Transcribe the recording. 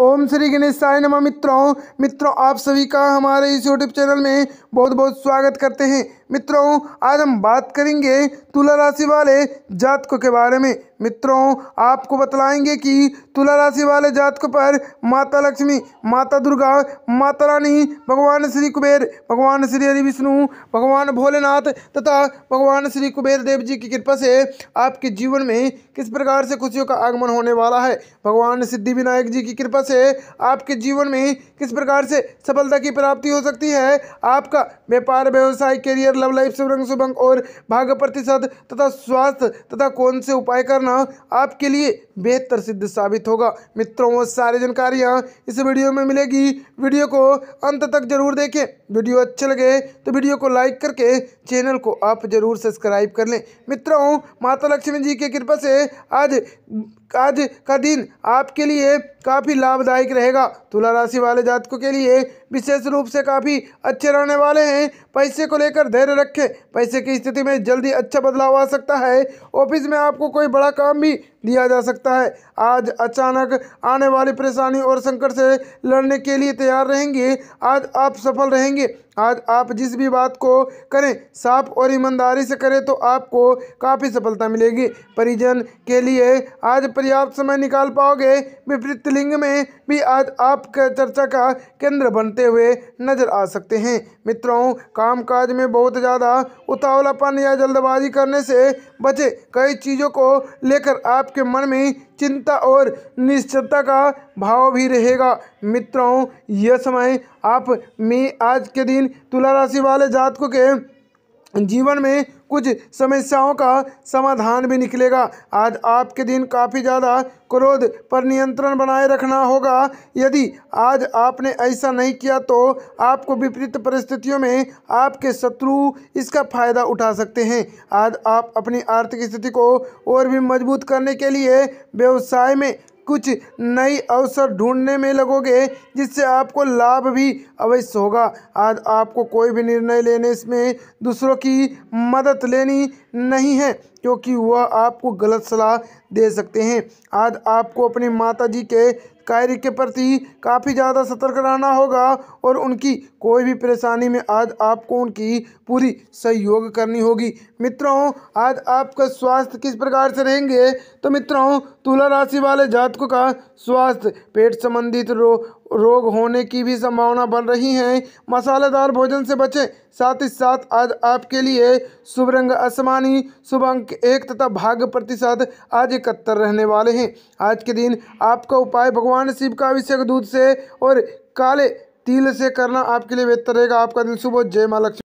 ओम श्री गणेश साय नमा मित्रों मित्रों आप सभी का हमारे इस यूट्यूब चैनल में बहुत बहुत स्वागत करते हैं मित्रों आज हम बात करेंगे तुला राशि वाले जातकों के बारे में मित्रों आपको बतलाएंगे कि तुला राशि वाले जातकों पर माता लक्ष्मी माता दुर्गा माता रानी भगवान श्री कुबेर भगवान श्री हरि विष्णु भगवान भोलेनाथ तथा भगवान श्री कुबेर देव जी की कृपा से आपके जीवन में किस प्रकार से खुशियों का आगमन होने वाला है भगवान सिद्धि विनायक जी की कृपा से आपके जीवन में किस प्रकार से सफलता की प्राप्ति हो सकती है आपका व्यापार व्यवसाय करियर लव मतलब लाइफ रंग शुभंग और भाग्य प्रतिशत तथा स्वास्थ्य तथा कौन से उपाय करना आपके लिए बेहतर सिद्ध साबित होगा मित्रों वो सारी जानकारियाँ इस वीडियो में मिलेगी वीडियो को अंत तक जरूर देखें वीडियो अच्छे लगे तो वीडियो को लाइक करके चैनल को आप जरूर सब्सक्राइब कर लें मित्रों माता लक्ष्मी जी की कृपा से आज आज का दिन आपके लिए काफ़ी लाभदायक रहेगा तुला राशि वाले जातकों के लिए विशेष रूप से काफ़ी अच्छे रहने वाले हैं पैसे को लेकर धैर्य रखें पैसे की स्थिति में जल्दी अच्छा बदलाव आ सकता है ऑफिस में आपको कोई बड़ा काम भी दिया जा सकता सकता है आज अचानक आने वाली परेशानी और संकट से लड़ने के लिए तैयार रहेंगे आज आप सफल रहेंगे आज आप जिस भी बात को करें साफ और ईमानदारी से करें तो आपको काफ़ी सफलता मिलेगी परिजन के लिए आज पर्याप्त समय निकाल पाओगे विपरीत लिंग में भी आज आप चर्चा का केंद्र बनते हुए नजर आ सकते हैं मित्रों कामकाज में बहुत ज़्यादा उतावलापन या जल्दबाजी करने से बचे कई चीज़ों को लेकर आपके मन में चिंता और निश्चितता का भाव भी रहेगा मित्रों यह समय आप में आज के दिन लेकिन तुला राशि वाले जातकों के जीवन में कुछ समस्याओं का समाधान भी निकलेगा आज आपके दिन काफ़ी ज़्यादा क्रोध पर नियंत्रण बनाए रखना होगा यदि आज आपने ऐसा नहीं किया तो आपको विपरीत परिस्थितियों में आपके शत्रु इसका फ़ायदा उठा सकते हैं आज आप अपनी आर्थिक स्थिति को और भी मजबूत करने के लिए व्यवसाय में कुछ नई अवसर ढूंढने में लगोगे जिससे आपको लाभ भी अवश्य होगा आज आपको कोई भी निर्णय लेने में दूसरों की मदद लेनी नहीं है क्योंकि वह आपको गलत सलाह दे सकते हैं आज आपको अपनी माता जी के कार्य के प्रति काफ़ी ज़्यादा सतर्क रहना होगा और उनकी कोई भी परेशानी में आज आपको उनकी पूरी सहयोग करनी होगी मित्रों आज आपका स्वास्थ्य किस प्रकार से रहेंगे तो मित्रों तुला राशि वाले जातकों का स्वास्थ्य पेट संबंधित रो, रोग होने की भी संभावना बन रही है मसालेदार भोजन से बचें साथ ही साथ आज आपके लिए शुभ रंग आसमानी शुभ अंक एक तथा भाग्य प्रतिशत आज इकहत्तर रहने वाले हैं आज के दिन आपका उपाय भगवान शिव का अभिषेक दूध से और काले तिल से करना आपके लिए बेहतर रहेगा आपका दिन शुभ हो जय माँ लक्ष्मी